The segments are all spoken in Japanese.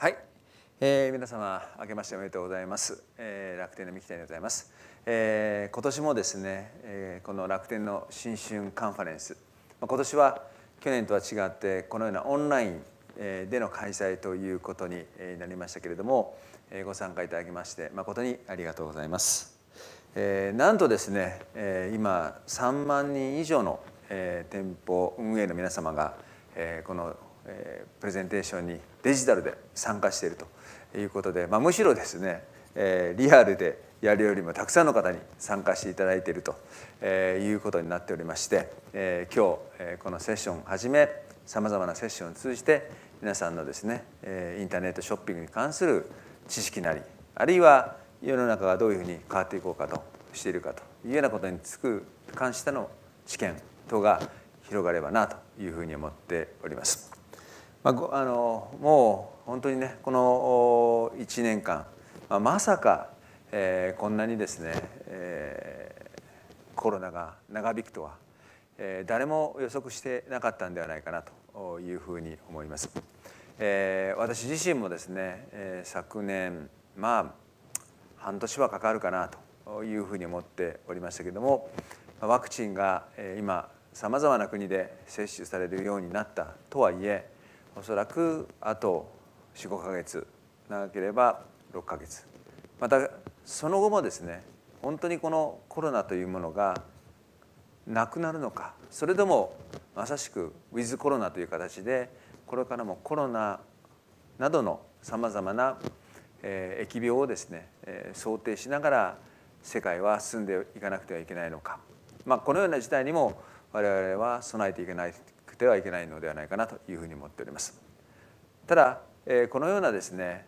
はい、えー、皆様明けましておめでとうございます、えー、楽天の三木谷でございます、えー、今年もですね、えー、この楽天の新春カンファレンス、まあ、今年は去年とは違ってこのようなオンラインでの開催ということになりましたけれどもご参加いただきまして誠にありがとうございます。えー、なんとですね、えー、今3万人以上の、えー、店舗運営の皆様が、えー、このえプレゼンテーションにデジタルで参加しているということで、まあ、むしろですね、えリアルでやるよりもたくさんの方に参加していただいていると、えいうことになっておりまして、え今日、えこのセッションをはじめさまざまなセッションを通じて皆さんのですね、えインターネットショッピングに関する知識なりあるいは世の中がどういうふうに変わっていこうかとしているかというようなことにつく関しての知見等が広がればなというふうに思っております。まあ、あのもう本当にねこの1年間、まあ、まさか、えー、こんなにですね、えー、コロナが長引くとは、えー、誰も予測してなかったんではないかなというふうに思います。えー、私自身もですね、えー、昨年まあ半年はかかるかなというふうに思っておりましたけれどもワクチンが今さまざまな国で接種されるようになったとはいえおそらくあと45ヶ月長ければ6ヶ月またその後もですね本当にこのコロナというものがなくなるのかそれともまさしくウィズコロナという形でこれからもコロナなどのさまざまな疫病をですね想定しながら世界は進んでいかなくてはいけないのか、まあ、このような事態にも我々は備えていけないてはいけないのではないかなというふうに思っております。ただこのようなですね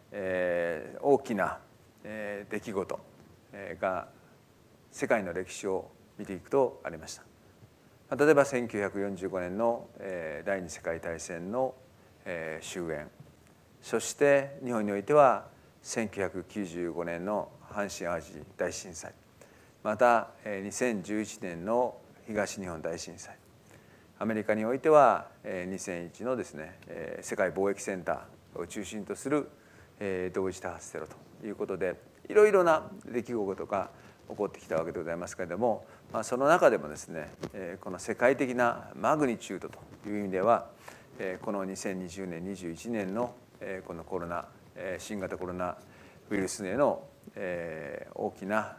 大きな出来事が世界の歴史を見ていくとありました例えば1945年の第二次世界大戦の終焉そして日本においては1995年の阪神・淡路大震災また2011年の東日本大震災アメリカにおいては2001のですね世界貿易センターを中心とする同時多発テロということでいろいろな出来事が起こってきたわけでございますけれども、まあ、その中でもですねこの世界的なマグニチュードという意味ではこの2020年21年のこのコロナ新型コロナウイルスへの大きな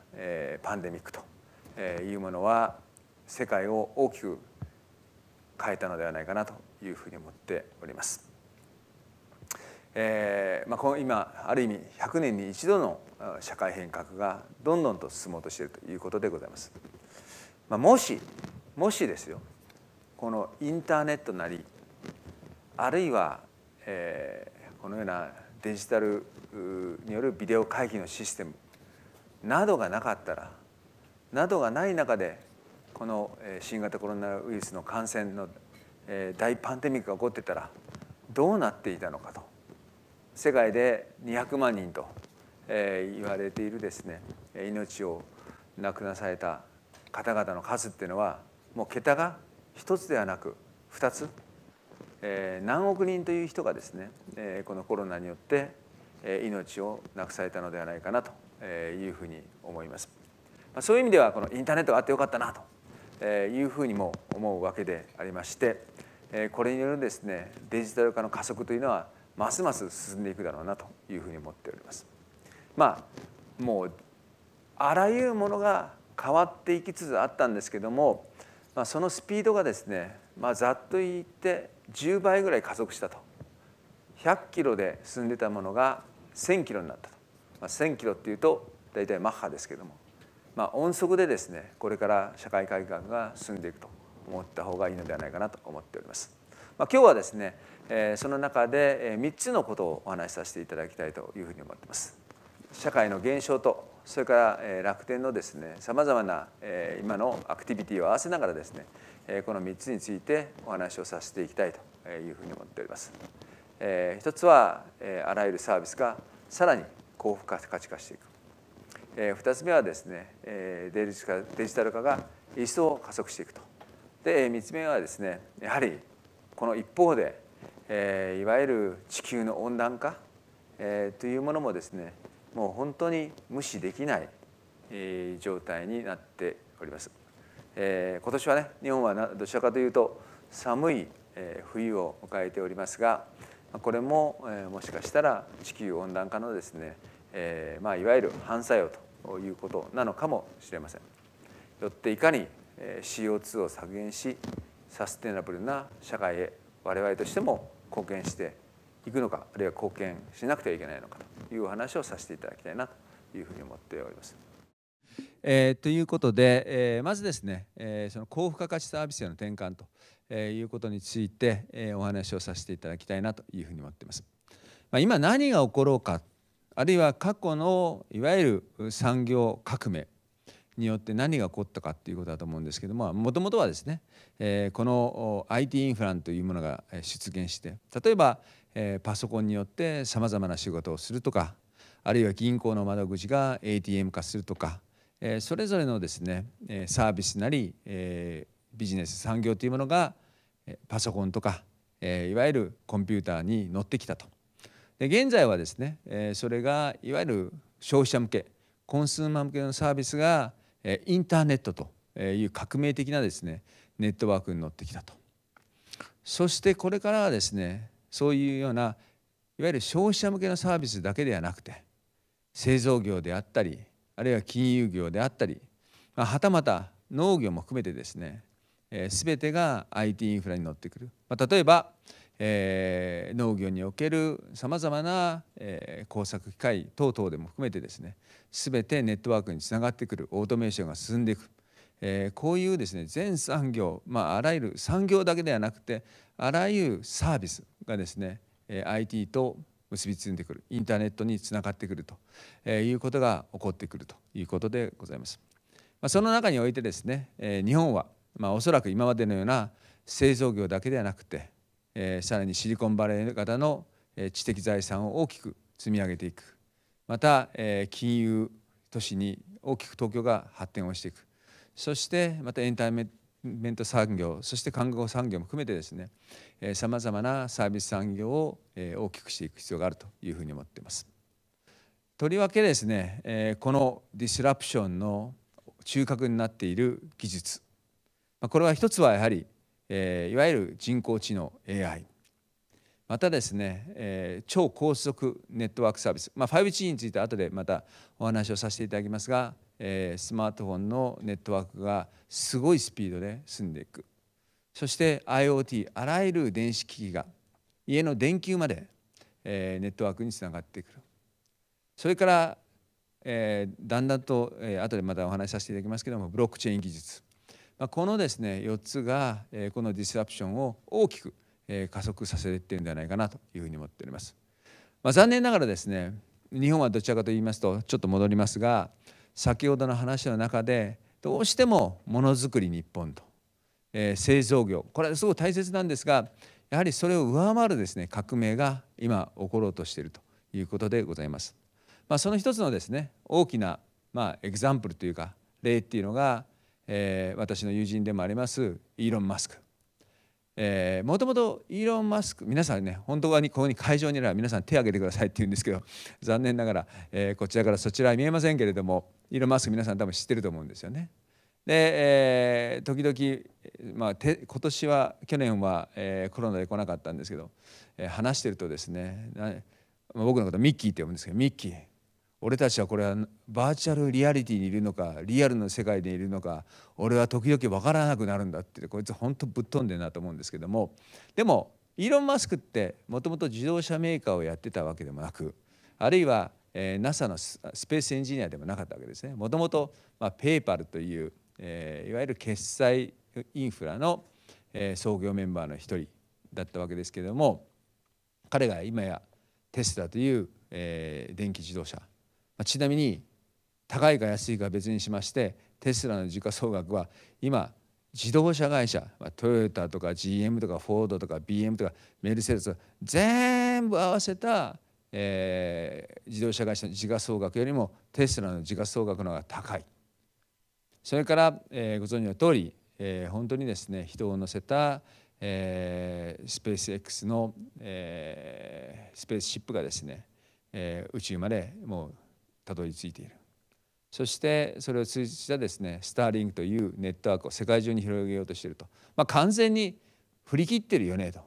パンデミックというものは世界を大きく変えたのではないかなというふうに思っております。えーまあ、今ある意味100年に一度の社会変革がどんどんと進もうとしているということでございます。まあ、もしもしですよこのインターネットなりあるいは、えー、このようなデジタルによるビデオ会議のシステムなどがなかったらなどがない中でこの新型コロナウイルスの感染の大パンデミックが起こってたらどうなっていたのかと世界で200万人と言われているですね命を亡くなされた方々の数っていうのはもう桁が1つではなく2つ何億人という人がですねこのコロナによって命をなくされたのではないかなというふうに思います。そういう意味ではこのインターネットがあってよかったなというふうにも思うわけでありましてこれによるですねデジタル化の加速というのはますます進んでいくだろうなというふうに思っております。まあ、もうあらゆるものが変わっていきつつあったんですけども、まあ、そのスピードがですね、まあ、ざっと言って10倍ぐらい加速したと100キロで進んでたものが1000キロになったと、まあ、1000キロっていうと大体マッハですけどもまあ、音速でですねこれから社会改革が進んでいくと思った方がいいのではないかなと思っております。まあ、今日はですね、えその中で3つのことをお話しさせていただきたいというふうに思っています。社会の現象とそれから楽天のですねさまざまな今のアクティビティを合わせながらですねこの3つについてお話をさせていきたいというふうに思っております。一つはあらゆるサービスがさらに高付加価値化していくえー、2つ目はですね、えー、デジタデジタル化が一層加速していくと。で3つ目はですねやはりこの一方で、えー、いわゆる地球の温暖化、えー、というものもですねもう本当に無視できない、えー、状態になっております。えー、今年はね日本はどちらかというと寒い、えー、冬を迎えておりますがこれも、えー、もしかしたら地球温暖化のですねえー、まあ、いわゆる反作用ということなのかもしれません。よっていかに CO2 を削減しサステナブルな社会へ我々としても貢献していくのかあるいは貢献しなくてはいけないのかというお話をさせていただきたいなというふうに思っております。えー、ということで、えー、まずですね、えー、その高付加価値サービスへの転換と、えー、いうことについて、えー、お話をさせていただきたいなというふうに思っています。まあ、今何が起ころうかあるいは過去のいわゆる産業革命によって何が起こったかっていうことだと思うんですけどももともとはですね、えこの IT インフラというものが出現して例えば、えパソコンによってさまざまな仕事をするとかあるいは銀行の窓口が ATM 化するとか、えそれぞれのですねサービスなり、えビジネス産業というものがパソコンとか、えいわゆるコンピューターに乗ってきたと。で現在はですね、えそれがいわゆる消費者向けコンスーマー向けのサービスが、えインターネットという革命的なですねネットワークに乗ってきたとそしてこれからはですねそういうようないわゆる消費者向けのサービスだけではなくて製造業であったりあるいは金融業であったり、まあ、はたまた農業も含めてですね、えー、全てが IT インフラに乗ってくる、まあ、例えば、えー、農業におけるさまざまな、えー、工作機械等々でも含めてですね全てネットワークにつながってくるオートメーションが進んでいく、えー、こういうですね全産業、まあ、あらゆる産業だけではなくてあらゆるサービスがですね IT と結びついてくるインターネットにつながってくると、えいうことが起こってくるということでございます。まあ、その中においてですね、え日本は、まあ、おそらく今までのような製造業だけではなくてえさらにシリコンバレー型の知的財産を大きく積み上げていくまた、え金融都市に大きく東京が発展をしていくそしてまたエンターメント産業そして看護産業も含めてですねさまざまなサービス産業を大きくしていく必要があるというふうに思っています。とりわけですねこのディスラプションの中核になっている技術これは一つはやはりえー、いわゆる人工知能 AI またですね、えー、超高速ネットワークサービス、まあ、5G について後でまたお話をさせていただきますが、えー、スマートフォンのネットワークがすごいスピードで進んでいくそして IoT あらゆる電子機器が家の電球まで、えー、ネットワークにつながってくるそれから、えー、だんだんと、えー、後でまたお話しさせていただきますけどもブロックチェーン技術このですね4つがこのディスラプションを大きく加速させているんではないかなというふうに思っております。まあ、残念ながらですね日本はどちらかと言いますとちょっと戻りますが先ほどの話の中でどうしてもものづくり日本と、えー、製造業これはすごく大切なんですがやはりそれを上回るですね革命が今起ころうとしているということでございます。まあ、その一つのですね大きなまあエグザンプルというか例っていうのがえー、私の友人でもありますイーロン・マスク、えもともとイーロン・マスク皆さんね本当はにここに会場にいれば皆さん手を挙げてくださいって言うんですけど 残念ながら、えー、こちらからそちらは見えませんけれどもイーロン・マスク皆さん多分知ってると思うんですよね。で、えー、時々、まあ、て今年は去年は、えー、コロナで来なかったんですけど、えー、話してるとですね僕のことミッキーって呼ぶんですけどミッキー俺たちはこれはバーチャルリアリティにいるのかリアルの世界にいるのか俺は時々分からなくなるんだってこいつ本当ぶっ飛んでるなと思うんですけどもでもイーロン・マスクってもともと自動車メーカーをやってたわけでもなくあるいは、え NASA のスペースエンジニアでもなかったわけですね。もともと、まペーパルという、えいわゆる決済インフラの、え創業メンバーの一人だったわけですけども彼が今やテスラという、え電気自動車ちなみに高いか安いか別にしましてテスラの時価総額は今自動車会社トヨタとか GM とかフォードとか BM とかメルセデス全部合わせた、えー、自動車会社の時価総額よりもテスラの時価総額の方が高いそれから、えー、ご存知の通り、えー、本当にですね人を乗せた、えー、スペース X の、えー、スペースシップがですね、えー、宇宙までもうたどり着いているそしてそれを通じたですねスターリングというネットワークを世界中に広げようとしていると、まあ、完全に振り切ってるよねと、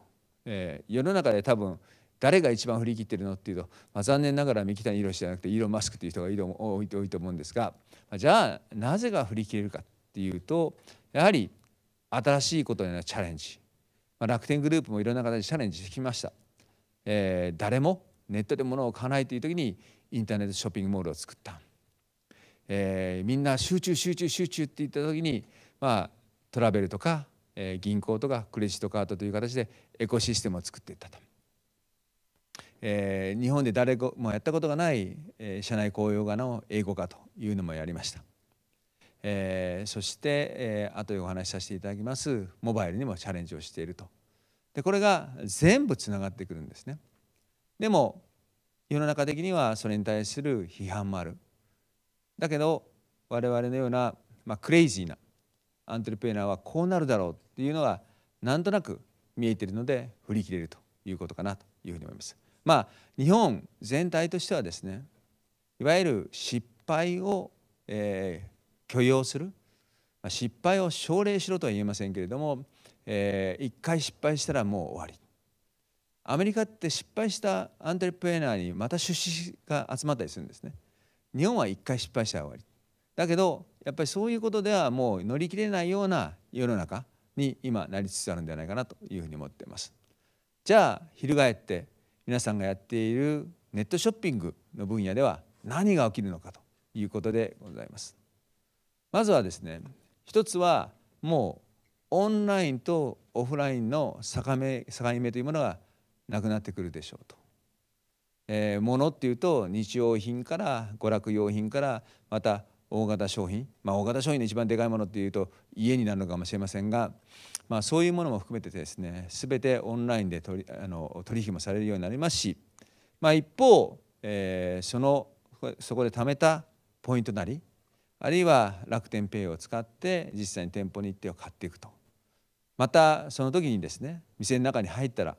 えー、世の中で多分誰が一番振り切ってるのっていうと、まあ、残念ながら三木谷宏じゃなくてイーロン・マスクという人が多いと思うんですが、まあ、じゃあなぜが振り切れるかっていうとやはり新しいことへのチャレンジ、まあ、楽天グループもいろんな形でチャレンジしてきました。えー、誰もネットで物を買わないという時にインターネットショッピングモールを作った、えー、みんな集中集中集中って言った時に、まあ、トラベルとか、えー、銀行とかクレジットカードという形でエコシステムを作っていったと。えー、日本で誰もやったことがない、えー、社内公用語の英語化というのもやりました、えー、そして、えー、後でお話しさせていただきますモバイルにもチャレンジをしているとでこれが全部つながってくるんですねでも世の中的にはそれに対する批判もあるだけど我々のような、まあ、クレイジーなアントレプレーナーはこうなるだろうっていうのがなんとなく見えているので振り切れるということかなというふうに思います。まあ、日本全体としてはですねいわゆる失敗を、えー、許容する、ま失敗を奨励しろとは言えませんけれども、えー、一回失敗したらもう終わりアメリカって失敗したアントレプレーナーにまた出資が集まったりするんですね。日本は一回失敗したら終わり。だけどやっぱりそういうことではもう乗り切れないような世の中に今なりつつあるんではないかなというふうに思っています。じゃあ翻って皆さんがやっているネットショッピングの分野では何が起きるのかということでございます。まずはですね一つはもうオンラインとオフラインの境目境目というものがなくなってくるでしょうと。えー、物っていうと日用品から娯楽用品からまた大型商品まあ大型商品の一番でかいものっていうと家になるのかもしれませんが、まあ、そういうものも含めてですね全てオンラインで取りあの取引もされるようになりますし、まあ、一方、えー、そのそこで貯めたポイントなりあるいは楽天ペイを使って実際に店舗に行ってを買っていくとまたその時にですね店の中に入ったら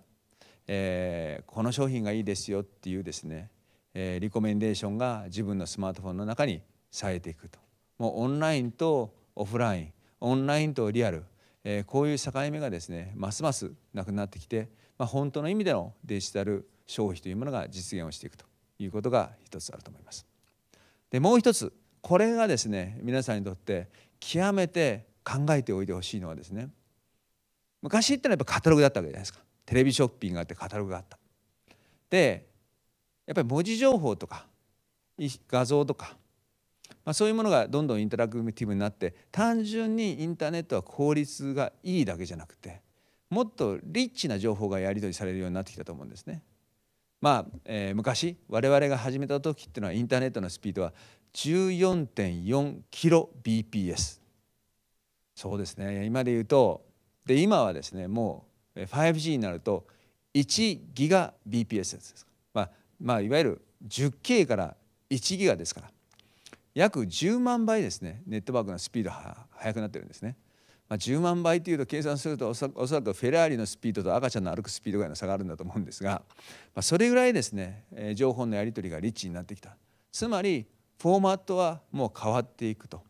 えー、この商品がいいですよっていうですね、えー、リコメンデーションが自分のスマートフォンの中にされていくともうオンラインとオフラインオンラインとリアル、えー、こういう境目がですねますますなくなってきて、まあ、本当の意味でのデジタル消費というものが実現をしていくということが一つあると思います。でもう一つこれがですね皆さんにとって極めて考えておいてほしいのはですね昔ってのはやっぱカタログだったわけじゃないですか。テレビショッピングがあってカタログがあった。でやっぱり文字情報とか画像とか、まあ、そういうものがどんどんインタラクティブになって単純にインターネットは効率がいいだけじゃなくてもっとリッチな情報がやり取りされるようになってきたと思うんですね。まあえー、昔我々が始めた時っていうのはインターネットのスピードは14.4キロ BPS そうですね今で言うとで今はですねもう 5G になると 1GBps ですまあ、まあ、いわゆる 10K から1ギガですから約10万倍ですねネットワークのスピードは速くなってるんですね。まあ、10万倍というと計算するとおそらくフェラーリのスピードと赤ちゃんの歩くスピードぐらいの差があるんだと思うんですが、まあ、それぐらいですね、えー、情報のやり取りがリッチになってきたつまりフォーマットはもう変わっていくと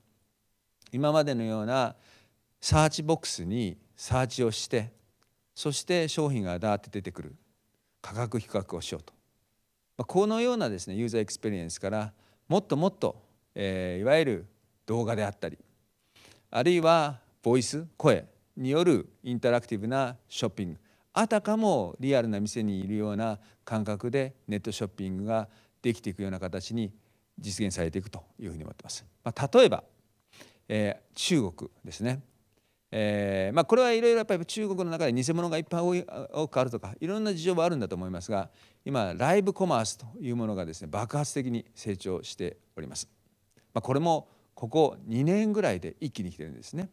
今までのようなサーチボックスにサーチをしてそして商品がだーって出てくる価格比較をしようと、まあ、このようなですねユーザーエクスペリエンスからもっともっと、えー、いわゆる動画であったりあるいはボイス声によるインタラクティブなショッピングあたかもリアルな店にいるような感覚でネットショッピングができていくような形に実現されていくというふうに思ってます。まあ、例えば、えー、中国ですねえー、まあ、これはいろいろやっぱり中国の中で偽物がいっぱい多い多くあるとかいろんな事情はあるんだと思いますが今ライブコマースというものがですね爆発的に成長しております。まあ、これもここ2年ぐらいで一気に来てるんですね。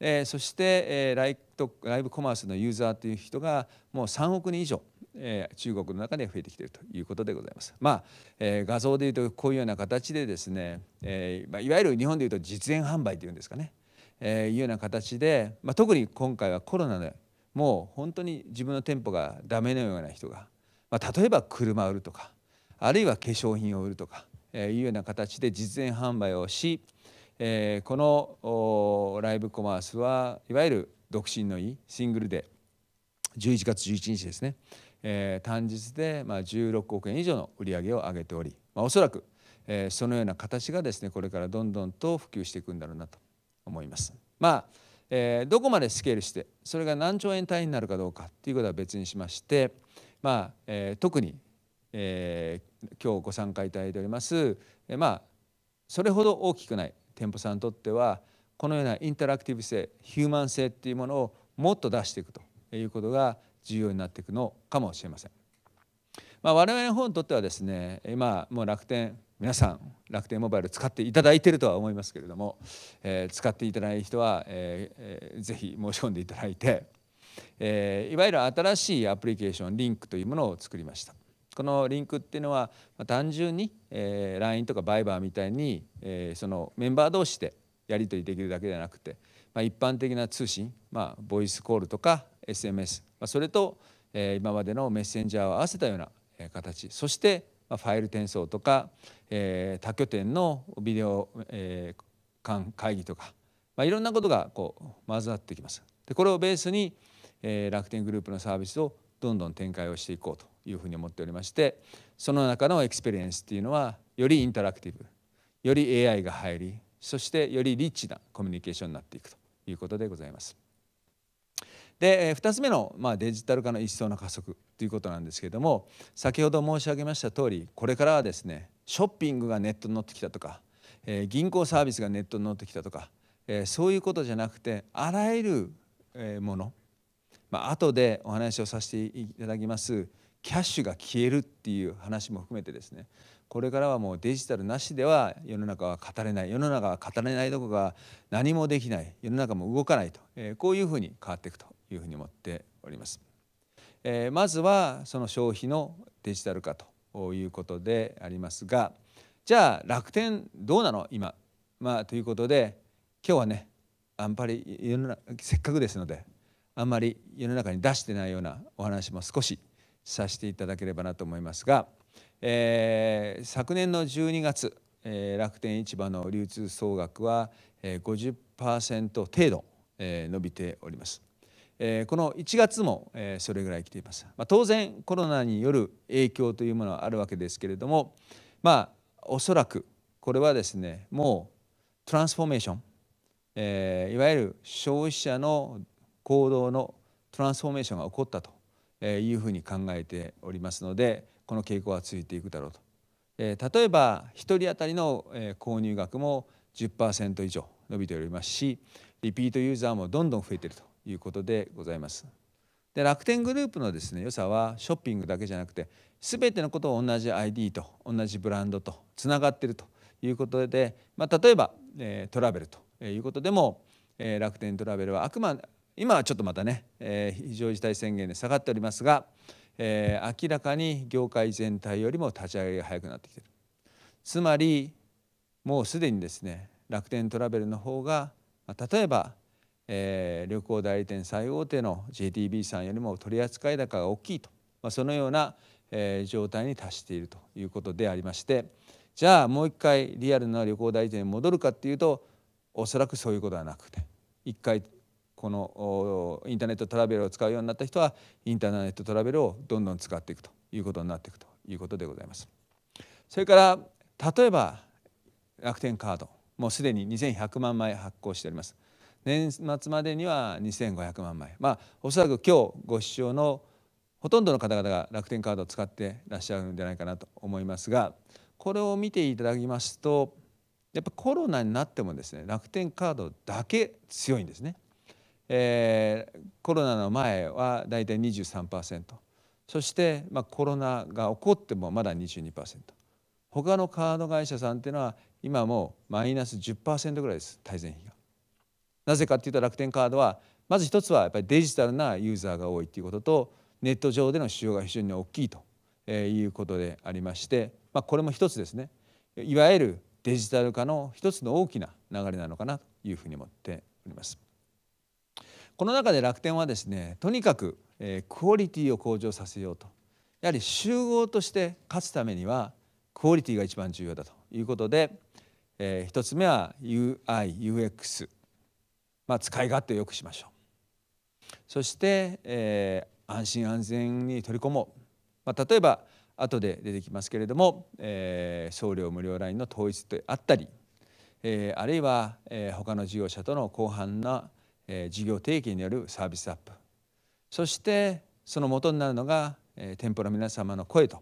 えー、そして、えー、ライライブコマースのユーザーという人がもう3億人以上、えー、中国の中で増えてきているということでございます。まあ、えー、画像でいうとこういうような形でですね、えーまあ、いわゆる日本でいうと実演販売というんですかね、えー、いうような形で、まあ、特に今回はコロナでもう本当に自分の店舗がダメのような人が、まあ、例えば車を売るとかあるいは化粧品を売るとか、えー、いうような形で実演販売をし、えー、このライブコマースはいわゆる独身のいいシングルで11月11日ですね、えー、単日でまあ16億円以上の売り上げを上げており、まあ、おそらく、えー、そのような形がですねこれからどんどんと普及していくんだろうなと思います。まあえー、どこまでスケールしてそれが何兆円単位になるかどうかっていうことは別にしまして、まあえー、特に、えー、今日ご参加いただいております、えー、まあ、それほど大きくない店舗さんにとってはこのようなインタラクティブ性ヒューマン性っていうものをもっと出していくということが重要になっていくのかもしれません。まあ、我々の方にとってはですね今もう楽天皆さん楽天モバイル使っていただいてるとは思いますけれども、えー、使っていただいた人は、えー、ぜひ申し込んでいただいて、えー、いわゆる新しいアプリケーションリンクというものを作りました。このリンクっていうのは単純に、えー、LINE とかバイバーみたいに、えー、そのメンバー同士でやり取りできるだけじゃなくて、まあ、一般的な通信、まあ、ボイスコールとか SMS、まあ、それと、えー、今までのメッセンジャーを合わせたような形そしてファイル転送とか、えー、多拠点のビデオ、えー、会議とか、まあ、いろんなことがこう混ざってきます。でこれをベースに、えー、楽天グループのサービスをどんどん展開をしていこうというふうに思っておりましてその中のエクスペリエンスっていうのはよりインタラクティブより AI が入りそしてよりリッチなコミュニケーションになっていくということでございます。で2つ目の、まあ、デジタル化の一層の加速ということなんですけれども先ほど申し上げました通りこれからはですねショッピングがネットに乗ってきたとか、えー、銀行サービスがネットに乗ってきたとか、えー、そういうことじゃなくてあらゆる、えー、もの、まあ後でお話をさせていただきますキャッシュが消えるっていう話も含めてですねこれからはもうデジタルなしでは世の中は語れない世の中は語れないどこか何もできない世の中も動かないと、えー、こういうふうに変わっていくというふうに思っております。えー、まずはその消費のデジタル化ということでありますがじゃあ楽天どうなの今、まあ、ということで今日はねあんまり世の中せっかくですのであんまり世の中に出してないようなお話も少しさせていただければなと思いますが、えー、昨年の12月、えー、楽天市場の流通総額は、えー、50%程度、え伸びております。えー、この1月も、えー、それぐらい来ています、まあ、当然コロナによる影響というものはあるわけですけれどもまあおそらくこれはですねもうトランスフォーメーション、えー、いわゆる消費者の行動のトランスフォーメーションが起こったというふうに考えておりますのでこの傾向は続いていくだろうと。えー、例えば1人当たりの、購入額も10%以上伸びておりますしリピートユーザーもどんどん増えているということでございます。で楽天グループのですね良さはショッピングだけじゃなくて全てのことを同じ ID と同じブランドとつながってるということで、まあ、例えば、えトラベルということでも、え楽天トラベルはあくまで今はちょっとまたね、え非常事態宣言で下がっておりますが、えー、明らかに業界全体よりも立ち上げが早くなってきてるつまりもうすでにですね楽天トラベルの方がま例えばえー、旅行代理店最大手の JTB さんよりも取扱い高が大きいと、まあ、そのような、えー、状態に達しているということでありましてじゃあもう一回リアルな旅行代理店に戻るかっていうとおそらくそういうことはなくて一回このインターネットトラベルを使うようになった人はインターネットトラベルをどんどん使っていくということになっていくということでございます。それから例えば楽天カードもうすでに2100万枚発行しております。年末までには2500万枚まあおそらく今日ご視聴のほとんどの方々が楽天カードを使ってらっしゃるんじゃないかなと思いますがこれを見ていただきますとやっぱコロナになってもですね楽天カードだけ強いんですね。えー、コロナの前はだいたい23%そして、まあ、コロナが起こってもまだ22%他のカード会社さんっていうのは今もマイナス10%ぐらいです対前費が。なぜかっていうと楽天カードはまず一つはやっぱりデジタルなユーザーが多いっていうこととネット上での使用が非常に大きいということでありまして、まあ、これも一つですねいわゆるデジタル化の一つの大きな流れなのかなというふうに思っております。この中で楽天はですねとにかくクオリティを向上させようとやはり集合として勝つためにはクオリティが一番重要だということで、え1つ目は UIUX まあ、使い勝手を良くしましょうそして、えー、安心安全に取り込もう、まあ、例えば後で出てきますけれども、えー、送料無料ラインの統一であったり、えー、あるいは、えー、他の事業者との広範な、えー、事業提携によるサービスアップそしてその元になるのが、えー、店舗の皆様の声と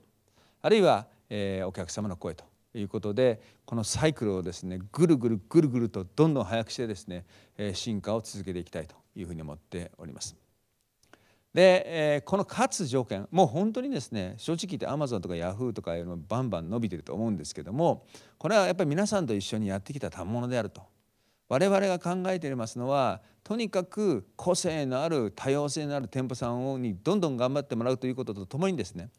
あるいは、えー、お客様の声ということでこのサイクルをですねぐるぐるぐるぐるとどんどん速くしてですね進化を続けていきたいというふうに思っております。でこの勝つ条件もう本当にですね正直言ってアマゾンとかヤフーとかいうのバンバン伸びてると思うんですけどもこれはやっぱり皆さんと一緒にやってきた賜物であると我々が考えていますのはとにかく個性のある多様性のある店舗さんにどんどん頑張ってもらうということとともにですね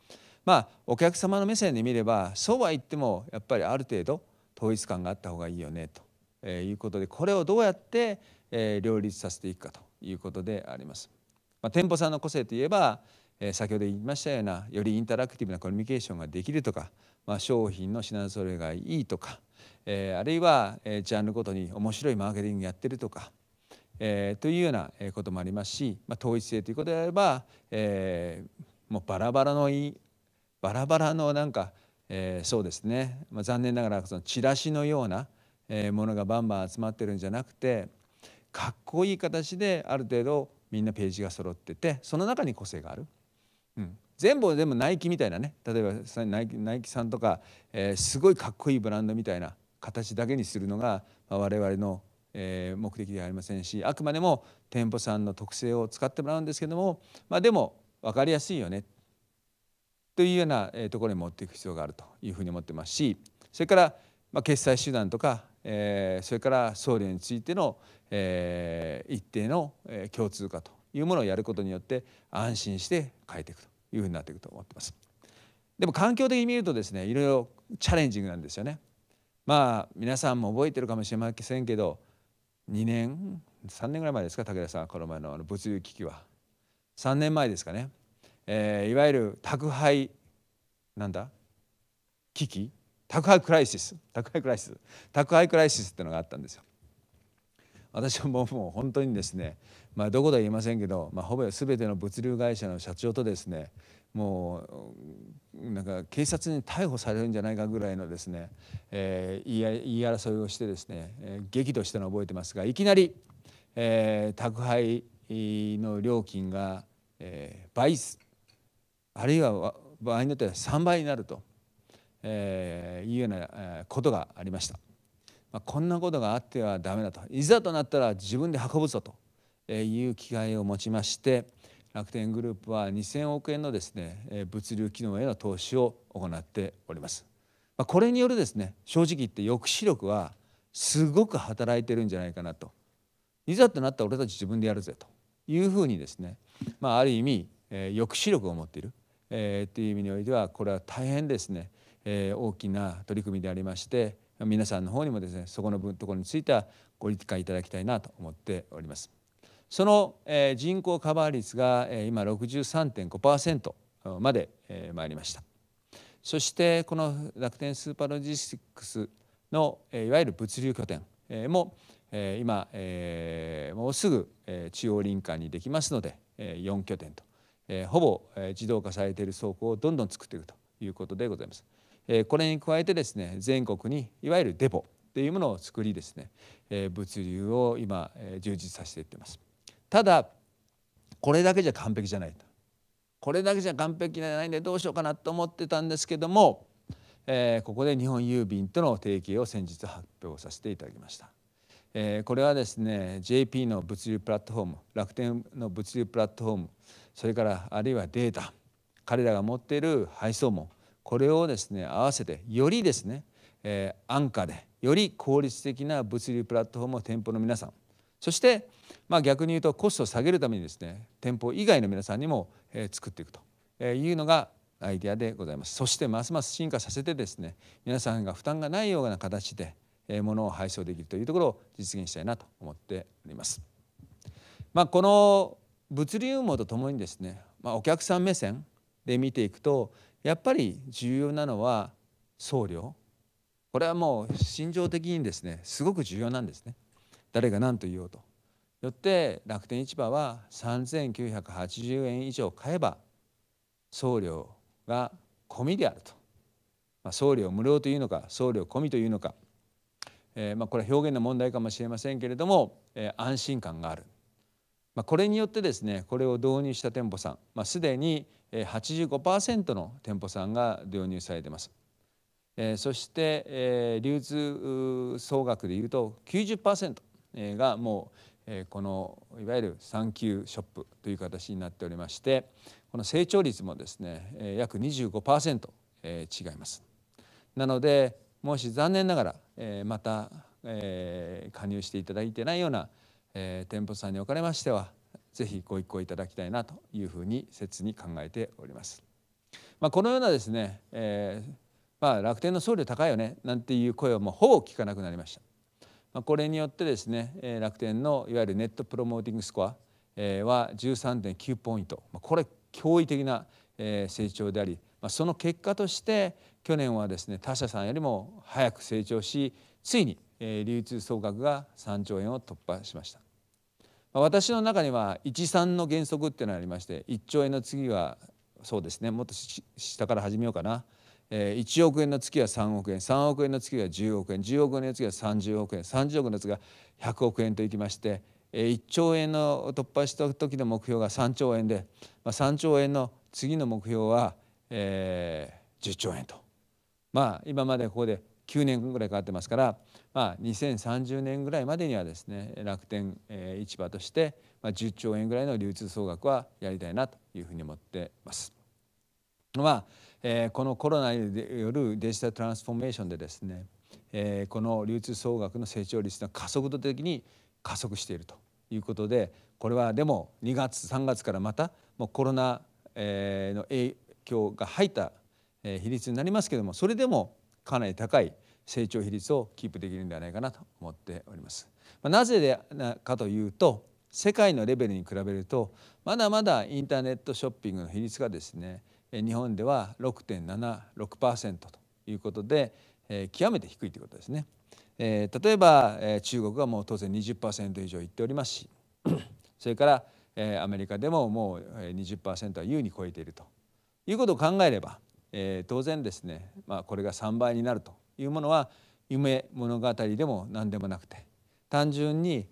まあお客様の目線で見ればそうは言ってもやっぱりある程度統一感があった方がいいよねと、いうことでこれをどうやって、両立させていくかということであります。まあ、店舗さんの個性といえば、先ほど言いましたようなよりインタラクティブなコミュニケーションができるとか、まあ、商品の品揃えがいいとか、えー、あるいは、えー、ジャンルごとに面白いマーケティングやってるとか、えー、というようなこともありますし、まあ、統一性ということであれば、えー、もうバラバラのいバラバラのなんか、えー、そうですね、まあ、残念ながらそのチラシのような、えものがバンバン集まってるんじゃなくてかっこいい形である程度みんなページが揃っててその中に個性がある。うん、全部でもナイキみたいなね例えばナイキナイキさんとか、えー、すごいかっこいいブランドみたいな形だけにするのが、まあ、我々の、えー、目的ではありませんしあくまでも店舗さんの特性を使ってもらうんですけども、まあ、でも分かりやすいよねというようなところに持っていく必要があるというふうに思ってますしそれからま決済手段とか、えそれから総理についての、え一定の共通化というものをやることによって安心して変えていくというふうになっていくと思ってます。でも環境的に見るとですねいろいろチャレンジングなんですよね。まあ皆さんも覚えてるかもしれませんけど2年3年ぐらい前ですか武田さんこの前のあの物流危機は3年前ですかねえー、いわゆる宅配なんだ危機宅配クライシス宅配クライシス宅配クライシスっていうのがあったんですよ。私はもうもう本当にですね、まあ、どこでは言いませんけど、まあ、ほぼ全ての物流会社の社長とですねもうなんか警察に逮捕されるんじゃないかぐらいのですね、えー、言い争いをしてですね、えー、激怒したのを覚えてますがいきなり、えー、宅配の料金が、えー、倍あるいは場合によっては3倍になると、えー、いうようなことがありました。まあ、こんなことがあってはダメだといざとなったら自分で運ぶぞという機会を持ちまして楽天グループは2000億円のですね物流機能への投資を行っております。まあ、これによるですね正直言って抑止力はすごく働いてるんじゃないかなといざとなったら俺たち自分でやるぜというふうにですね、まあ、ある意味抑止力を持っているえー、という意味においてはこれは大変ですね、えー、大きな取り組みでありまして皆さんの方にもですねそこのところについてはご理解いただきたいなと思っております。その、えー、人口カバー率が、えー、今63.5%まで、えー、参りました。そしてこの楽天スーパーロジスティックスのえいわゆる物流拠点えもえ今えもうすぐえ中央林間にできますのでえ4拠点とえほぼえ自動化されている倉庫をどんどん作っていくということでございます。えこれに加えてですね全国にいわゆるデポというものを作りですね、え物流を今、え充実させていってます。ただこれだけじゃ完璧じゃないとこれだけじゃ完璧じゃないんでどうしようかなと思ってたんですけども、えここで日本郵便との提携を先日発表させていただきました。えこれはですね JP の物流プラットフォーム楽天の物流プラットフォームそれからあるいはデータ彼らが持っている配送網これをですね合わせてよりですね、えー、安価でより効率的な物流プラットフォームを店舗の皆さんそして、まあ、逆に言うとコストを下げるためにですね店舗以外の皆さんにも、えー、作っていくというのがアイデアでございますそしてますます進化させてですね皆さんが負担がないような形で物を配送できるというところを実現したいなと思っております。まあ、この物流網とともにですね、まあ、お客さん目線で見ていくとやっぱり重要なのは送料これはもう心情的にですねすごく重要なんですね誰が何と言おうと。よって楽天市場は3980円以上買えば送料が込みであると、まあ、送料無料というのか送料込みというのか、えー、まあこれは表現の問題かもしれませんけれども、えー、安心感があるまあ、これによってですねこれを導入した店舗さん、まあ、すでに85%の店舗さんが導入されてます。えー、そして、えー、流通総額でいうと90%がもうえこのいわゆる産休ショップという形になっておりましてこの成長率もですねえ約25%違いますなのでもし残念ながらえまたえ加入していただいてないようなえー、店舗さんにおかれましてはぜひご一行いただきたいなというふうに切に考えております。まあ、このようなですね、えー、まあ、楽天の送料高いよねなんていう声はもうほぼ聞かなくなりました。まあ、これによってですね、えー、楽天のいわゆるネットプロモーティングスコア、えー、は13.9ポイント、まあ、これ驚異的な、えー、成長であり、まあ、その結果として去年はですね他社さんよりも早く成長しついに、えー、流通総額が3兆円を突破しました。私の中には13の原則っていうのがありまして1兆円の次はそうですねもっと下から始めようかな、1億円の月は3億円3億円の月は10億円10億円の月は30億円30億の月が100億円といきまして1兆円の突破した時の目標が3兆円で、3兆円の次の目標は、10兆円とまあ今までここで9年ぐらいかかってますからまあ、2030年ぐらいまでにはですね楽天、えー、市場として、まあ、10兆円ぐらいの流通総額はやりたいなというふうに思ってます。まあえー、このコロナによるデジタルトランスフォーメーションでですね、えー、この流通総額の成長率が加速度的に加速しているということでこれはでも2月3月からまたもうコロナ、えー、の影響が入った比率になりますけどもそれでもかなり高い成長比率をキープできるんではないかなと思っております。まあ、なぜでかというと世界のレベルに比べるとまだまだインターネットショッピングの比率がですね日本では6.76%ということで、えー、極めて低いということですね。えー、例えば、えー、中国はもう当然20%以上いっておりますし それから、えー、アメリカでももう20%は優に超えているということを考えれば、えー、当然ですね、まあ、これが3倍になるというものは夢物語でも何でもなくて単純に、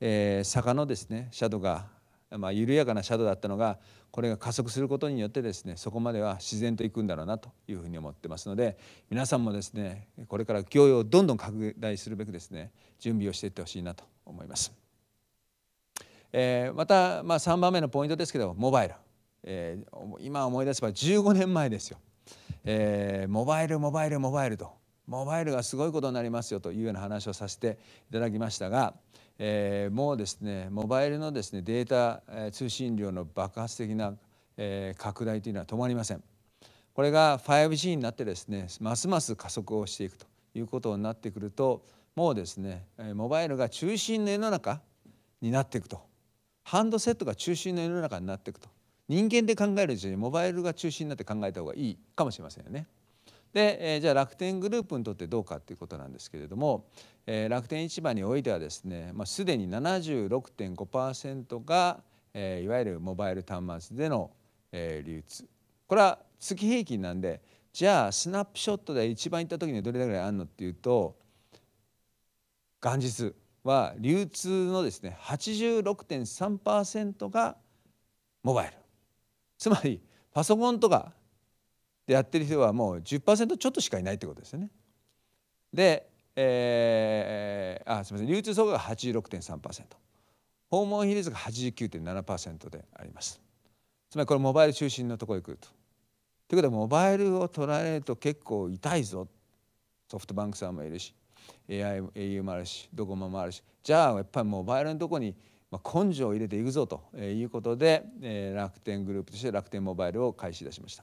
えー、坂のですねシャドウが、まあ、緩やかなシャドウだったのがこれが加速することによってですねそこまでは自然といくんだろうなというふうに思ってますので皆さんもですねこれから業用をどんどん拡大するべくですね準備をしていってほしいなと思います。えー、また、まあ、3番目のポイントですけどモバイル、えー、今思い出せば15年前ですよ、えー、モバイルモバイルモバイルとモバイルがすごいことになりますよというような話をさせていただきましたが、えー、もうですねモバイルのですねデータ、え通信量の爆発的な、えー、拡大というのは止まりません。これが 5G になってですねますます加速をしていくということになってくるともうですねモバイルが中心の世の中になっていくとハンドセットが中心の世の中になっていくと人間で考えるうちにモバイルが中心になって考えた方がいいかもしれませんよね。で、えじゃあ楽天グループにとってどうかっていうことなんですけれども、え楽天市場においてはですね、まあ、すでに76.5%が、えいわゆるモバイル端末での、え流通これは月平均なんでじゃあスナップショットで一番行った時にどれぐらいあるのっていうと元日は流通のですね86.3%がモバイルつまりパソコンとかでやってる人はもう10%ちょっとしかいないってことですよね。で、えー、あすみません流通総額が86.3%訪問比率が89.7%であります。つまりこれモバイル中心のところに来ると。ということはモバイルを取られると結構痛いぞソフトバンクさんもいるし AI au もあるしドコモもあるしじゃあやっぱりモバイルのとこに根性を入れていくぞということで楽天グループとして楽天モバイルを開始いたしました。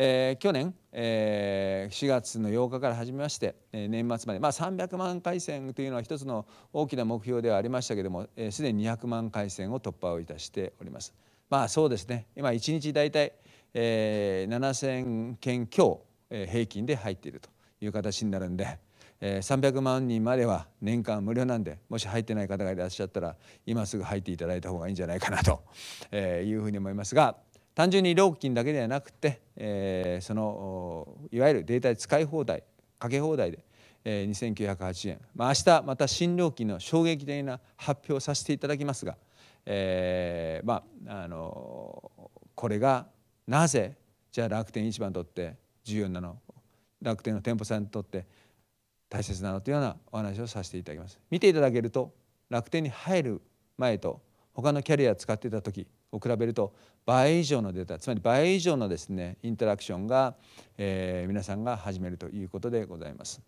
えー、去年、えー、4月の8日から始めまして、えー、年末まで、まあ、300万回線というのは一つの大きな目標ではありましたけどもすで、えー、に200万回線を突破をいたしております。まあそうですね今1日大体、えー、7,000件強、えー、平均で入っているという形になるんで。えー、300万人までは年間無料なんでもし入ってない方がいらっしゃったら今すぐ入っていただいた方がいいんじゃないかなと、えー、いうふうに思いますが単純に料金だけではなくて、えー、そのいわゆるデータ使い放題かけ放題で、えー、2980円、まあ、明日また新料金の衝撃的な発表をさせていただきますが、えー、まああのこれがなぜじゃあ楽天市場にとって重要なの楽天の店舗さんにとって大切なのというようなお話をさせていただきます。見ていただけると楽天に入る前と他のキャリア使っていた時を比べると倍以上のデータつまり倍以上のですねインタラクションが、えー、皆さんが始めるということでございます。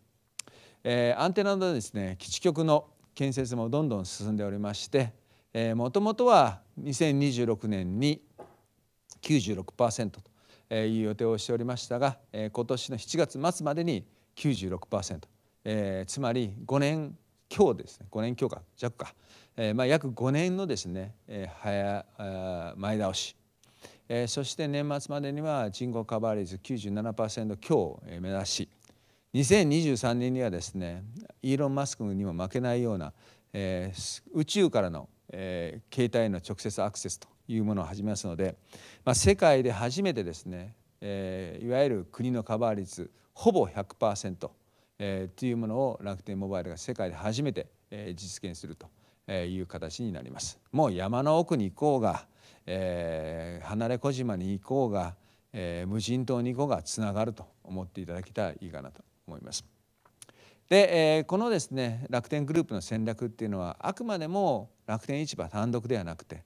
えー、アンテナのですね基地局の建設もどんどん進んでおりましてもともとは2026年に96%という予定をしておりましたがえ今年の7月末までに96%、えー、つまり5年今日ですね5年強か弱か、えー、まあ、約5年のですね、えー、早前倒し、えー、そして年末までには人口カバー率97%強を目指し2023年にはですねイーロン・マスクにも負けないような、え宇宙からの、え携帯への直接アクセスというものを始めますので、まあ、世界で初めてですね、えいわゆる国のカバー率ほぼ100%えー、ていうものを楽天モバイルが世界で初めて、えー、実現すると。いう形になりますもう山の奥に行こうが、えー、離れ小島に行こうが、えー、無人島に行こうがつながると思っていただけたらいいかなと思います。で、えー、このですね楽天グループの戦略っていうのはあくまでも楽天市場単独ではなくて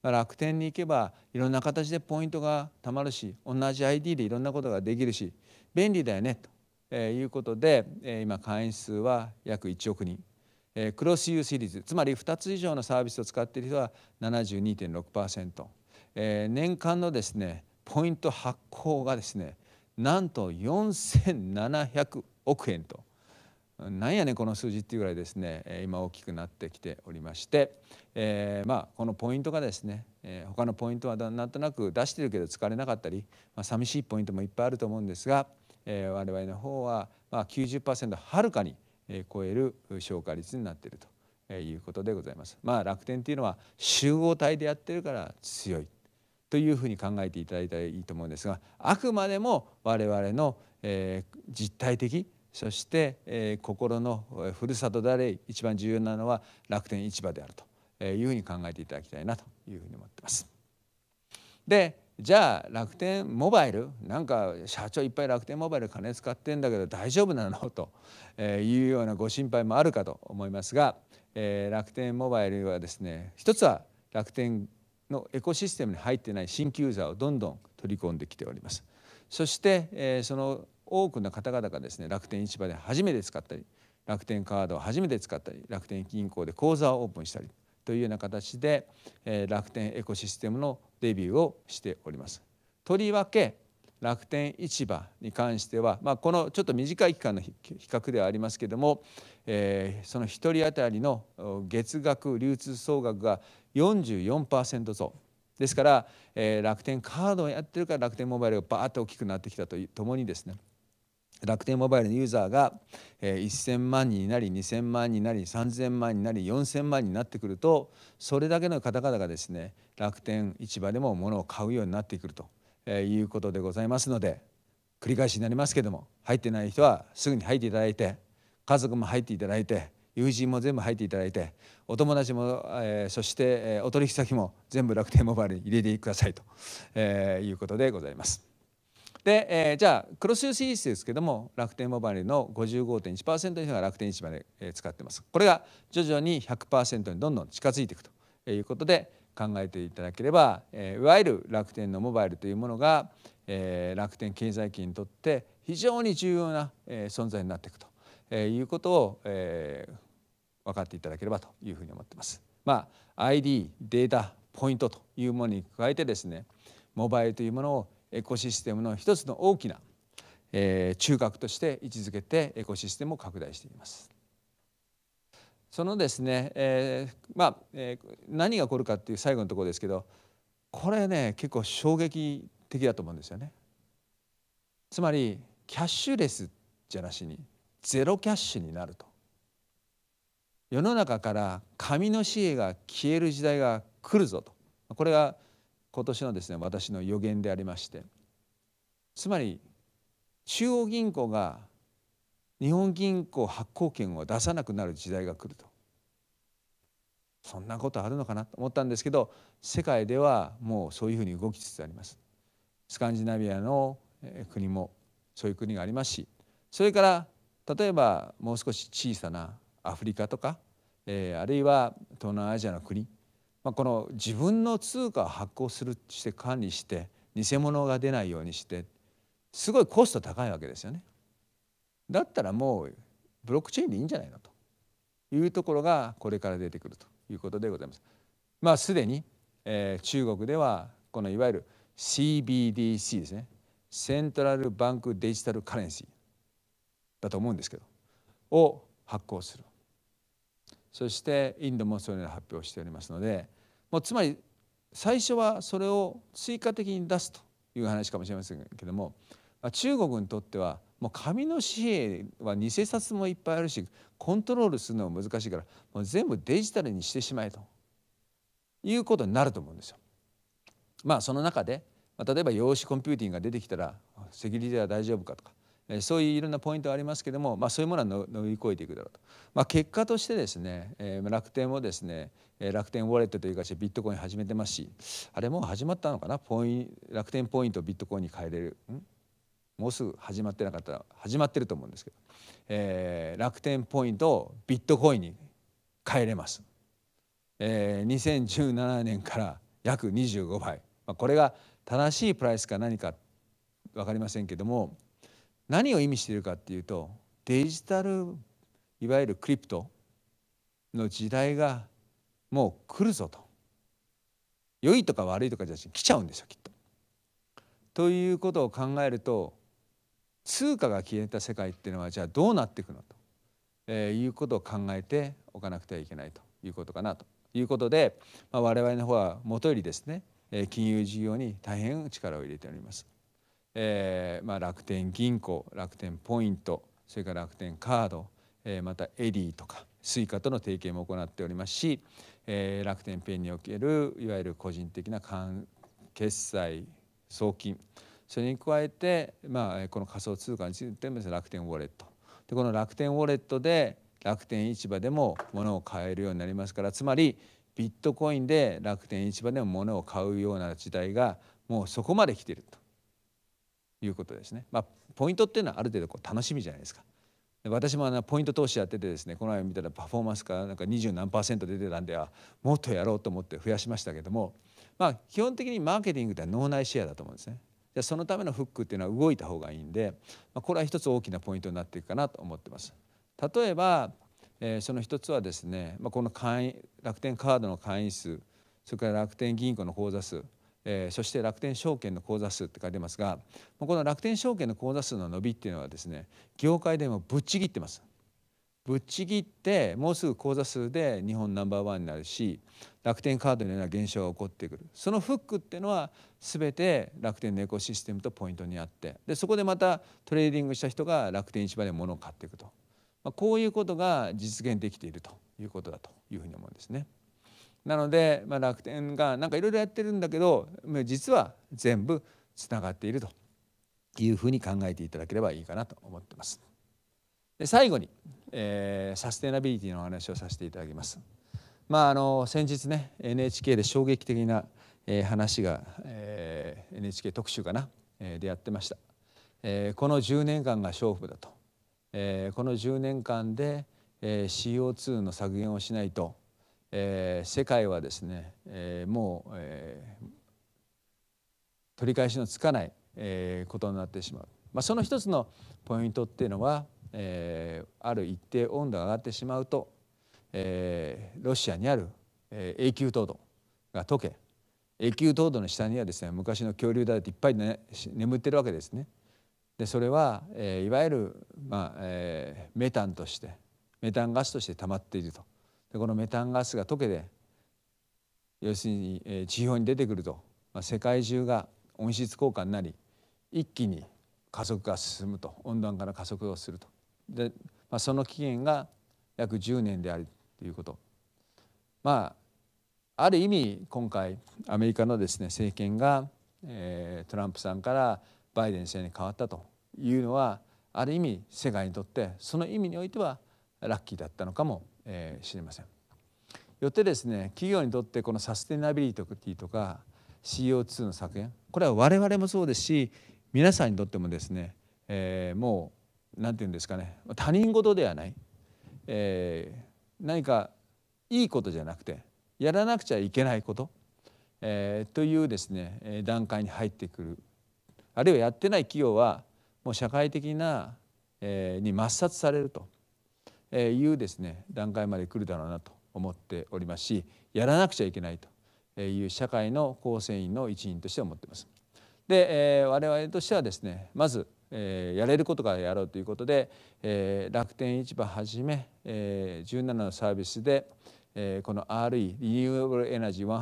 楽天に行けばいろんな形でポイントがたまるし同じ ID でいろんなことができるし便利だよねとえー、いうことで、えー、今会員数は約1億人、えー、クロスユーシリーズつまり2つ以上のサービスを使っている人は72.6%、えー、年間のですねポイント発行がですねなんと4700億円となんやねこの数字っていうぐらいですね今大きくなってきておりまして、えー、まあこのポイントがですね、えー、他のポイントはなんとなく出してるけど疲れなかったり、まあ、寂しいポイントもいっぱいあると思うんですが、えー、我々の方は、まあ90、はるかに超える消化率になっているということでございます。まあ、楽天っていうのは集合体でやってるから強いというふうに考えていただいたらいいと思うんですがあくまでも我々の、えー、実体的そして、えー、心のふるさとであれ一番重要なのは楽天市場であるというふうに考えていただきたいなというふうに思ってます。でじゃあ楽天モバイルなんか社長いっぱい楽天モバイル金使ってんだけど大丈夫なのというようなご心配もあるかと思いますが、えー、楽天モバイルはですね一つは楽天のエコシステムに入ってない新規ユーザーをどんどん取り込んできております。そして、えー、その多くの方々がですね楽天市場で初めて使ったり楽天カードを初めて使ったり楽天銀行で口座をオープンしたりというような形で、え楽天エコシステムのデビューをしております。とりわけ楽天市場に関しては、まあ、このちょっと短い期間の比較ではありますけども、えー、その1人当たりの月額流通総額が44%増ですから、えー、楽天カードをやってるから楽天モバイルがバーッと大きくなってきたとともにですね楽天モバイルのユーザーが1,000万人になり2,000万人になり3,000万人になり4,000万人になってくるとそれだけの方々がですね楽天市場でも物を買うようになってくるということでございますので繰り返しになりますけども入ってない人はすぐに入っていただいて家族も入っていただいて友人も全部入っていただいてお友達も、えそして、えお取引先も全部楽天モバイルに入れてくださいと、えいうことでございます。で、えー、じゃあクロスユースですけども楽天モバイルの55.1%の人が楽天市場で使ってますこれが徐々に100%にどんどん近づいていくということで考えていただければ、えー、いわゆる楽天のモバイルというものが、えー、楽天経済圏にとって非常に重要な、えー、存在になっていくと、えー、いうことを、えー、分かっていただければというふうに思ってます。まあ、ID データポイントというものに加えてですねモバイルというものをエコシステムの一つの大きな、えー、中核として位置づけてエコシステムを拡大しています。そのですね、えー、まあ、えー、何が起こるかっていう最後のところですけどこれね結構衝撃的だと思うんですよね。つまりキャッシュレスじゃなしにゼロキャッシュになると世の中から紙の紙幣が消える時代が来るぞとこれが今年のですね私の予言でありましてつまり中央銀行が日本銀行発行権を出さなくなる時代が来るとそんなことあるのかなと思ったんですけど世界ではもうそういうふうに動きつつあります。スカンジナビアの国もそういう国がありますしそれから例えばもう少し小さなアフリカとか、えー、あるいは東南アジアの国まあ、この自分の通貨を発行するして管理して偽物が出ないようにしてすごいコスト高いわけですよね。だったらもうブロックチェーンでいいんじゃないのというところがこれから出てくるということでございます。まあ、すでに、えー、中国ではこのいわゆる CBDC ですねセントラルバンクデジタルカレンシーだと思うんですけどを発行するそしてインドもそれを発表しておりますのでもうつまり最初はそれを追加的に出すという話かもしれませんけども中国にとってはもう紙の紙幣は偽札もいっぱいあるしコントロールするのも難しいからもう全部デジタルにしてしまえということになると思うんですよ。まあその中で例えば用紙コンピューティングが出てきたらセキュリティは大丈夫かとかそういういろんなポイントありますけども、まあ、そういうものは乗り越えていくだろうと、まあ、結果としてですね、え楽天もですね楽天ウォレットという会社ビットコイン始めてますしあれもう始まったのかなポイ楽天ポイントをビットコインに変えれるもうすぐ始まってなかったら始まってると思うんですけど、えー、楽天ポイントをビットコインに変えれます、えー、2017年から約25倍、まあ、これが正しいプライスか何か分かりませんけども何を意味しているかっていうとデジタルいわゆるクリプトの時代がもう来るぞと良いとか悪いとかじゃ来ちゃうんですよきっと。ということを考えると通貨が消えた世界っていうのはじゃあどうなっていくのと、えー、いうことを考えておかなくてはいけないということかなということで、まあ、我々の方はもとよりですね金融事業に大変力を入れております。えー、まあ、楽天銀行楽天ポイントそれから楽天カード、えー、またエリーとか suica との提携も行っておりますし、えー、楽天ペンにおけるいわゆる個人的な決済送金それに加えて、まあ、この仮想通貨についても楽天ウォレットでこの楽天ウォレットで楽天市場でも物を買えるようになりますからつまりビットコインで楽天市場でも物を買うような時代がもうそこまで来ていると。いうことですね。まあ、ポイントっていうのはある程度こう楽しみじゃないですか。私もあのポイント投資やっててですねこの前見たらパフォーマンスからなんか20何パーセント出てたんではもっとやろうと思って増やしましたけども、まあ、基本的にマーケティングって脳内シェアだと思うんですね。でそのためのフックっていうのは動いた方がいいんで、まあ、これは一つ大きなポイントになっていくかなと思ってます。例えば、えー、その一つはですね、まあ、この会員楽天カードの会員数それから楽天銀行の口座数えー、そして楽天証券の口座数って書いてますがこの楽天証券の口座数の伸びっていうのはですね業界でもぶっちぎってます。ぶっちぎってもうすぐ口座数で日本ナンバーワンになるし楽天カードのような現象が起こってくるそのフックっていうのは全て楽天のエコシステムとポイントにあってでそこでまたトレーディングした人が楽天市場で物を買っていくと、まあ、こういうことが実現できているということだというふうに思うんですね。なので、まあ、楽天がなんかいろいろやってるんだけど実は全部つながっているというふうに考えていただければいいかなと思ってます。で最後に、えー、サステナビリティの話をさせていただきます。まあ、あの先日ね NHK で衝撃的な、えー、話が、えー、NHK 特集かな、えー、でやってました。えー、この10年間が勝負だと、えー、この10年間で、えー、CO2 の削減をしないとえー、世界はですね、えー、もう、えー、取り返しのつかない、えー、ことになってしまう、まあ、その一つのポイントっていうのは、えー、ある一定温度が上がってしまうと、えー、ロシアにある、えー、永久凍土が溶け永久凍土の下にはですね昔の恐竜だっていっぱい、ね、眠ってるわけですね。でそれは、えー、いわゆる、まあえー、メタンとしてメタンガスとして溜まっていると。でこのメタンガスが溶けて要するに地表に出てくると、まあ、世界中が温室効果になり一気に加速が進むと温暖化の加速をするとで、まあ、その期限が約10年であるということまあある意味今回アメリカのですね政権が、えー、トランプさんからバイデン政に変わったというのはある意味世界にとってその意味においてはラッキーだったのかもえー、知りません。よってですね企業にとってこのサステナビリティとか CO2 の削減これは我々もそうですし皆さんにとってもですね、えー、もう何て言うんですかね他人事ではない、えー、何かいいことじゃなくてやらなくちゃいけないこと、えー、というですね段階に入ってくるあるいはやってない企業はもう社会的な、えー、に抹殺されると。えいうですね段階まで来るだろうなと思っておりますしやらなくちゃいけないという社会の構成員の一員として思っています。で、えー、我々としてはですねまず、えー、やれることからやろうということで、えー、楽天市場はじめ、えー、17のサービスで、えー、この RE リニューアブルエナジー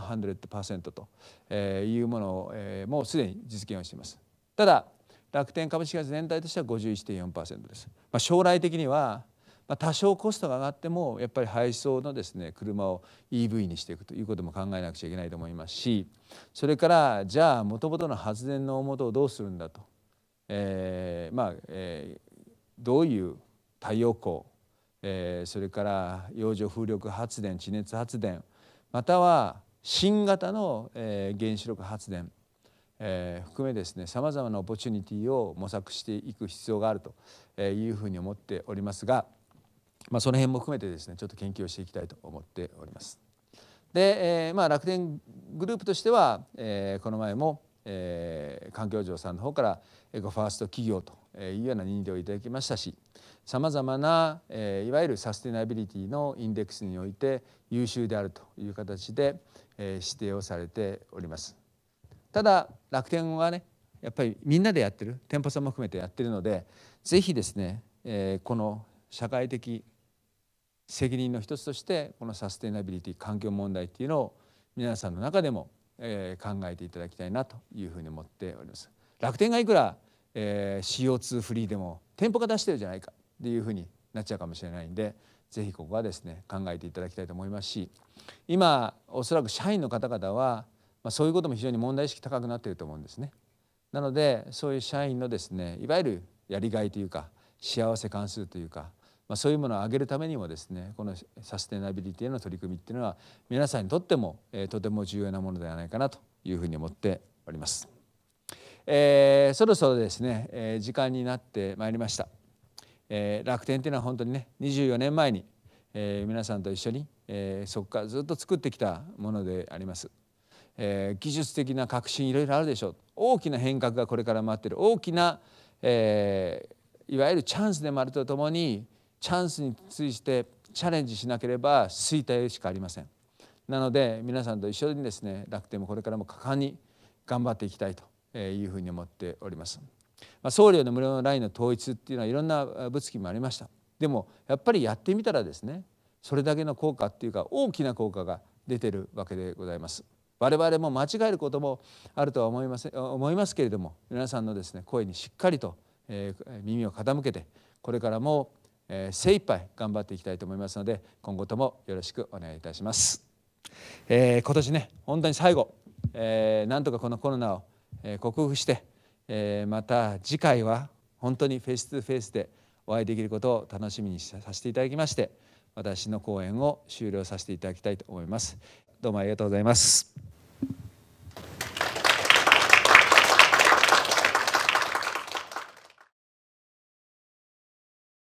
100%と、えー、いうものを、えー、もうすでに実現をしています。ただ楽天株式会社全体としては51.4%です。まあ、将来的にはまあ、多少コストが上がってもやっぱり配送のですね車を EV にしていくということも考えなくちゃいけないと思いますしそれからじゃあもともとの発電の大元をどうするんだと、えー、まあ、えー、どういう太陽光、えー、それから洋上風力発電地熱発電または新型の、えー、原子力発電えー、含めですねさまざまなオポチュニティを模索していく必要があるというふうに思っておりますがまあ、その辺も含めてですねちょっと研究をしていきたいと思っております。で、えーまあ、楽天グループとしては、えー、この前も、えー、環境庁さんの方からエコファースト企業というような認定をいただきましたしさまざまな、えー、いわゆるサステナビリティのインデックスにおいて優秀であるという形で、えー、指定をされております。ただ楽天はねやっぱりみんなでやってる店舗さんも含めてやってるので是非ですね、えー、この社会的責任の一つとしてこのサステナビリティ環境問題っていうのを皆さんの中でも、えー、考えていただきたいなというふうに思っております。楽天がいくら、えー、CO2 フリーでも店舗が出してるじゃないかっていうふうになっちゃうかもしれないんでぜひここはですね考えていただきたいと思いますし今おそらく社員の方々は、まあ、そういうことも非常に問題意識高くなっていると思うんですね。なのでそういう社員のですねいわゆるやりがいというか幸せ関数というかまあ、そういうものを上げるためにもですねこのサステナビリティの取り組みっていうのは皆さんにとっても、えー、とても重要なものではないかなというふうに思っております。えー、そろそろですね、えー、時間になってまいりました。えー、楽天っていうのは本当にね24年前に、えー、皆さんと一緒に、えー、そこからずっと作ってきたものであります。えー、技術的な革新いろいろあるでしょう大きな変革がこれから待ってる大きな、えー、いわゆるチャンスでもあるとともにチャンスについてチャレンジしなければ衰退しかありませんなので皆さんと一緒にですね楽天もこれからも果敢に頑張っていきたいというふうに思っております、まあ、総侶の無料のラインの統一っていうのはいろんな物議もありましたでもやっぱりやってみたらですねそれだけの効果っていうか大きな効果が出てるわけでございます我々も間違えることもあるとは思いません思いますけれども皆さんのですね声にしっかりと、え耳を傾けてこれからもえー、精一杯頑張っていきたいと思いますので今後ともよろしくお願いいたします、えー、今年ね本当に最後、えー、なんとかこのコロナを、えー、克服して、えー、また次回は本当にフェイス2フェイスでお会いできることを楽しみにさせていただきまして私の講演を終了させていただきたいと思いますどうもありがとうございます